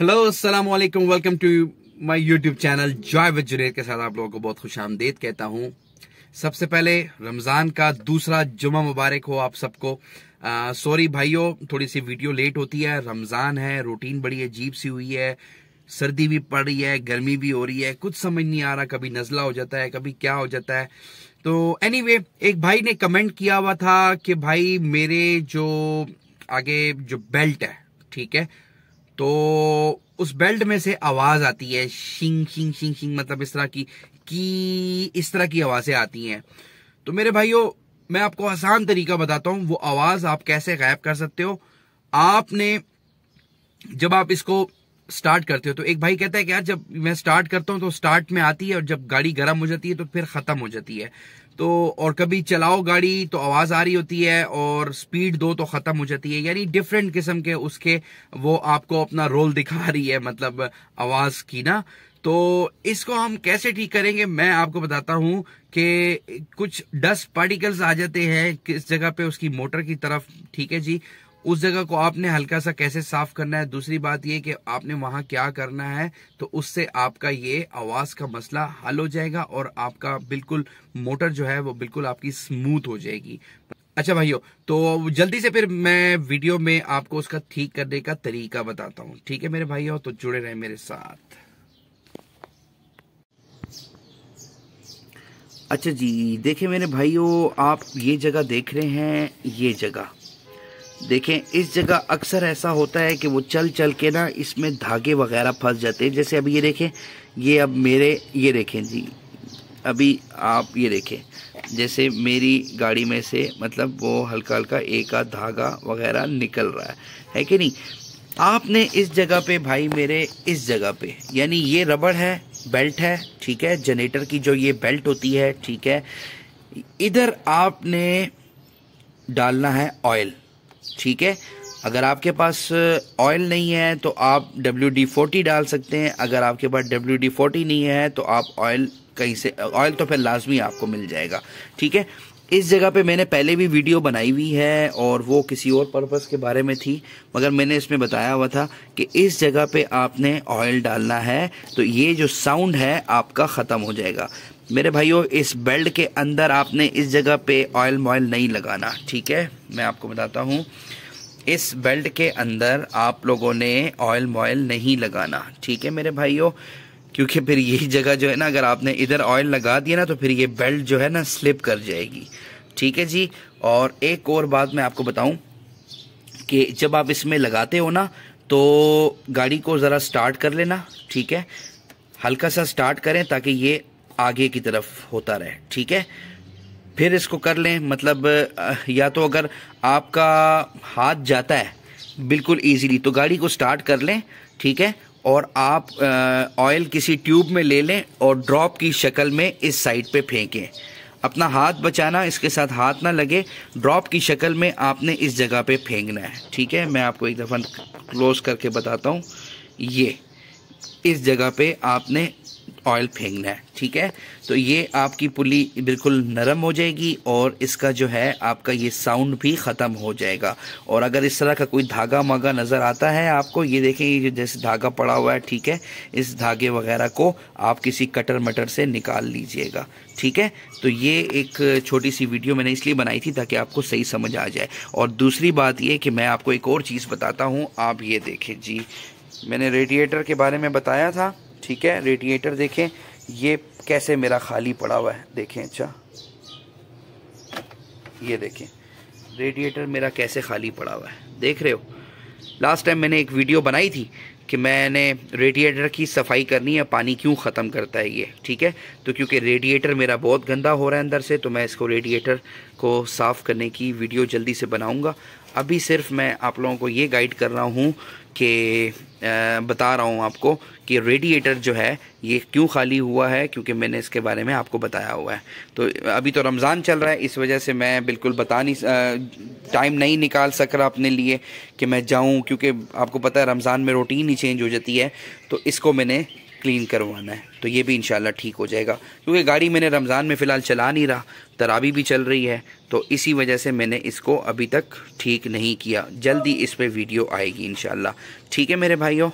hello अस्सलाम वालेकुम welcome to my YouTube channel joy with Junaid के साथ आप लोगों को बहुत खुश आमदेद कहता हूँ सबसे पहले रमज़ान का दूसरा जुमा मुबारक हो आप सबको सॉरी भाइयों थोड़ी सी वीडियो लेट होती है रमज़ान है रूटीन बड़ी अजीब सी हुई है सर्दी भी पड़ रही है गर्मी भी हो रही है कुछ समझ नहीं आ रहा कभी नज़ला हो जाता है कभी क्या हो जाता है तो एनी anyway, एक भाई ने कमेंट किया हुआ था कि भाई मेरे जो आगे जो बेल्ट है ठीक है तो उस बेल्ट में से आवाज आती है शिंग शिंग शिंग शिंग मतलब इस तरह की कि इस तरह की आवाजें आती हैं तो मेरे भाइयों मैं आपको आसान तरीका बताता हूं वो आवाज आप कैसे गायब कर सकते हो आपने जब आप इसको स्टार्ट करते हो तो एक भाई कहता है कि यार जब मैं स्टार्ट करता हूं तो स्टार्ट में आती है और जब गाड़ी गर्म हो जाती है तो फिर खत्म हो जाती है तो और कभी चलाओ गाड़ी तो आवाज़ आ रही होती है और स्पीड दो तो ख़त्म हो जाती है यानी डिफरेंट किस्म के उसके वो आपको अपना रोल दिखा रही है मतलब आवाज़ की ना तो इसको हम कैसे ठीक करेंगे मैं आपको बताता हूं कि कुछ डस्ट पार्टिकल्स आ जाते हैं किस जगह पे उसकी मोटर की तरफ ठीक है जी उस जगह को आपने हल्का सा कैसे साफ करना है दूसरी बात ये कि आपने वहां क्या करना है तो उससे आपका ये आवाज का मसला हल हो जाएगा और आपका बिल्कुल मोटर जो है वो बिल्कुल आपकी स्मूथ हो जाएगी अच्छा भाइयों तो जल्दी से फिर मैं वीडियो में आपको उसका ठीक करने का तरीका बताता हूँ ठीक है मेरे भाइयों तो जुड़े रहे मेरे साथ अच्छा जी देखिए मेरे भाइयों आप ये जगह देख रहे हैं ये जगह देखें इस जगह अक्सर ऐसा होता है कि वो चल चल के ना इसमें धागे वगैरह फंस जाते हैं जैसे अब ये देखें ये अब मेरे ये देखें जी अभी आप ये देखें जैसे मेरी गाड़ी में से मतलब वो हल्का हल्का एक आध धागा वगैरह निकल रहा है है कि नहीं आपने इस जगह पे भाई मेरे इस जगह पे यानी ये रबड़ है बेल्ट है ठीक है जनरेटर की जो ये बेल्ट होती है ठीक है इधर आपने डालना है ऑयल ठीक है अगर आपके पास ऑयल uh, नहीं है तो आप डब्ल्यू डी फोर्टी डाल सकते हैं अगर आपके पास डब्ल्यू डी फोर्टी नहीं है तो आप ऑयल कहीं से ऑयल uh, तो फिर लाजमी आपको मिल जाएगा ठीक है इस जगह पे मैंने पहले भी वीडियो बनाई हुई है और वो किसी और पर्पज के बारे में थी मगर मैंने इसमें बताया हुआ था कि इस जगह पे आपने ऑयल डालना है तो ये जो साउंड है आपका ख़त्म हो जाएगा मेरे भाइयों इस बेल्ट के अंदर आपने इस जगह पे ऑयल मॉयल नहीं लगाना ठीक है मैं आपको बताता हूँ इस बेल्ट के अंदर आप लोगों ने ऑयल मॉयल नहीं लगाना ठीक है मेरे भाइयों क्योंकि फिर यही जगह जो है ना अगर आपने इधर ऑयल लगा दिया ना तो फिर ये बेल्ट जो है ना स्लिप कर जाएगी ठीक है जी और एक और बात मैं आपको बताऊं कि जब आप इसमें लगाते हो ना तो गाड़ी को ज़रा स्टार्ट कर लेना ठीक है हल्का सा स्टार्ट करें ताकि ये आगे की तरफ होता रहे ठीक है फिर इसको कर लें मतलब या तो अगर आपका हाथ जाता है बिल्कुल इजीली तो गाड़ी को स्टार्ट कर लें ठीक है और आप ऑयल किसी ट्यूब में ले लें और ड्रॉप की शक्ल में इस साइड पे फेंकें अपना हाथ बचाना इसके साथ हाथ ना लगे ड्रॉप की शक्ल में आपने इस जगह पे फेंकना है ठीक है मैं आपको एक दफ़ा क्लोज करके बताता हूँ ये इस जगह पे आपने ऑयल फेंकना है ठीक है तो ये आपकी पुली बिल्कुल नरम हो जाएगी और इसका जो है आपका ये साउंड भी ख़त्म हो जाएगा और अगर इस तरह का कोई धागा मागा नज़र आता है आपको ये देखें जैसे धागा पड़ा हुआ है ठीक है इस धागे वगैरह को आप किसी कटर मटर से निकाल लीजिएगा ठीक है तो ये एक छोटी सी वीडियो मैंने इसलिए बनाई थी ताकि आपको सही समझ आ जाए और दूसरी बात ये कि मैं आपको एक और चीज़ बताता हूँ आप ये देखें जी मैंने रेडिएटर के बारे में बताया था ठीक है रेडिएटर देखें ये कैसे मेरा खाली पड़ा हुआ है देखें अच्छा ये देखें रेडिएटर मेरा कैसे खाली पड़ा हुआ है देख रहे हो लास्ट टाइम मैंने एक वीडियो बनाई थी कि मैंने रेडिएटर की सफाई करनी है पानी क्यों ख़त्म करता है ये ठीक है तो क्योंकि रेडिएटर मेरा बहुत गंदा हो रहा है अंदर से तो मैं इसको रेडिएटर को साफ़ करने की वीडियो जल्दी से बनाऊँगा अभी सिर्फ मैं आप लोगों को ये गाइड कर रहा हूँ कि बता रहा हूँ आपको कि रेडिएटर जो है ये क्यों खाली हुआ है क्योंकि मैंने इसके बारे में आपको बताया हुआ है तो अभी तो रमज़ान चल रहा है इस वजह से मैं बिल्कुल बता नहीं टाइम नहीं निकाल सक रहा अपने लिए कि मैं जाऊँ क्योंकि आपको पता है रमज़ान में रोटीन ही चेंज हो जाती है तो इसको मैंने क्लीन करवाना है तो ये भी इन ठीक हो जाएगा क्योंकि गाड़ी मैंने रमज़ान में फ़िलहाल चला नहीं रहा तराबी भी चल रही है तो इसी वजह से मैंने इसको अभी तक ठीक नहीं किया जल्दी इस पर वीडियो आएगी इनशाला ठीक है मेरे भाइयों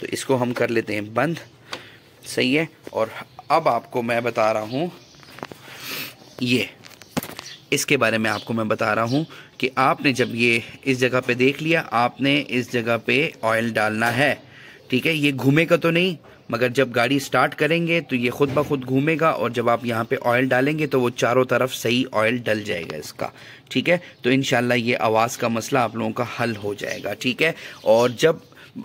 तो इसको हम कर लेते हैं बंद सही है और अब आपको मैं बता रहा हूँ ये इसके बारे में आपको मैं बता रहा हूँ कि आपने जब ये इस जगह पे देख लिया आपने इस जगह पे ऑयल डालना है ठीक है ये घूमेगा तो नहीं मगर जब गाड़ी स्टार्ट करेंगे तो ये खुद ब खुद घूमेगा और जब आप यहाँ पे ऑयल डालेंगे तो वो चारों तरफ सही ऑयल डल जाएगा इसका ठीक है तो इन ये आवाज़ का मसला आप लोगों का हल हो जाएगा ठीक है और जब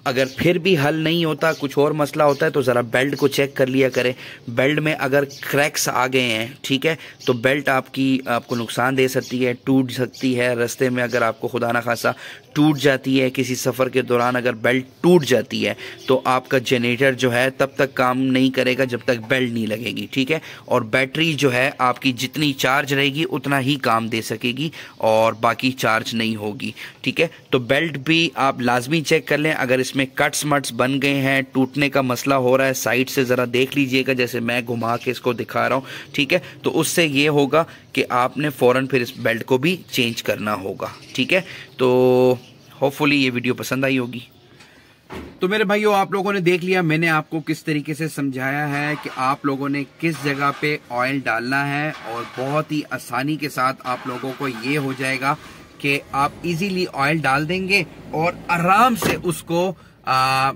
अगर फिर भी हल नहीं होता कुछ और मसला होता है तो ज़रा बेल्ट को चेक कर लिया करें बेल्ट में अगर क्रैक्स आ गए हैं ठीक है तो बेल्ट आपकी आपको नुकसान दे सकती है टूट सकती है रस्ते में अगर आपको खुदा ना खासा टूट जाती है किसी सफ़र के दौरान अगर बेल्ट टूट जाती है तो आपका जनरेटर जो है तब तक काम नहीं करेगा जब तक बेल्ट नहीं लगेगी ठीक है और बैटरी जो है आपकी जितनी चार्ज रहेगी उतना ही काम दे सकेगी और बाकी चार्ज नहीं होगी ठीक है तो बेल्ट भी आप लाजमी चेक कर लें अगर इसमें कट्स मट्स बन गए हैं टूटने का मसला हो रहा है साइड से ज़रा देख लीजिएगा जैसे मैं घुमा के इसको दिखा रहा हूँ ठीक है तो उससे ये होगा कि आपने फ़ौर फिर इस बेल्ट को भी चेंज करना होगा ठीक है तो होपफुली ये वीडियो पसंद आई होगी तो मेरे भाइयों आप लोगों ने देख लिया मैंने आपको किस तरीके से समझाया है कि आप लोगों ने किस जगह पे ऑयल डालना है और बहुत ही आसानी के साथ आप लोगों को ये हो जाएगा कि आप इजीली ऑयल डाल देंगे और आराम से उसको आ,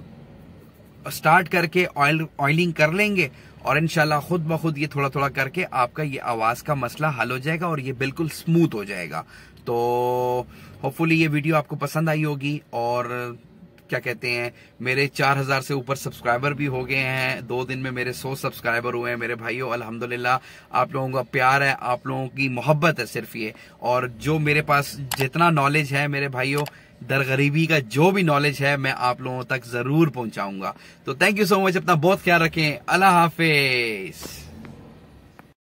स्टार्ट करके ऑयल ऑयलिंग कर लेंगे और इनशाला खुद ब खुद ये थोड़ा थोड़ा करके आपका ये आवाज़ का मसला हल हो जाएगा और ये बिल्कुल स्मूथ हो जाएगा तो होपफुली ये वीडियो आपको पसंद आई होगी और क्या कहते हैं मेरे 4000 से ऊपर सब्सक्राइबर भी हो गए हैं दो दिन में मेरे 100 सब्सक्राइबर हुए हैं मेरे भाइयों अल्हम्दुलिल्लाह आप लोगों का प्यार है आप लोगों की मोहब्बत है सिर्फ ये और जो मेरे पास जितना नॉलेज है मेरे भाइयों दर गरीबी का जो भी नॉलेज है मैं आप लोगों तक जरूर पहुंचाऊंगा तो थैंक यू सो मच अपना बहुत ख्याल रखें अल्लाह हाफिज़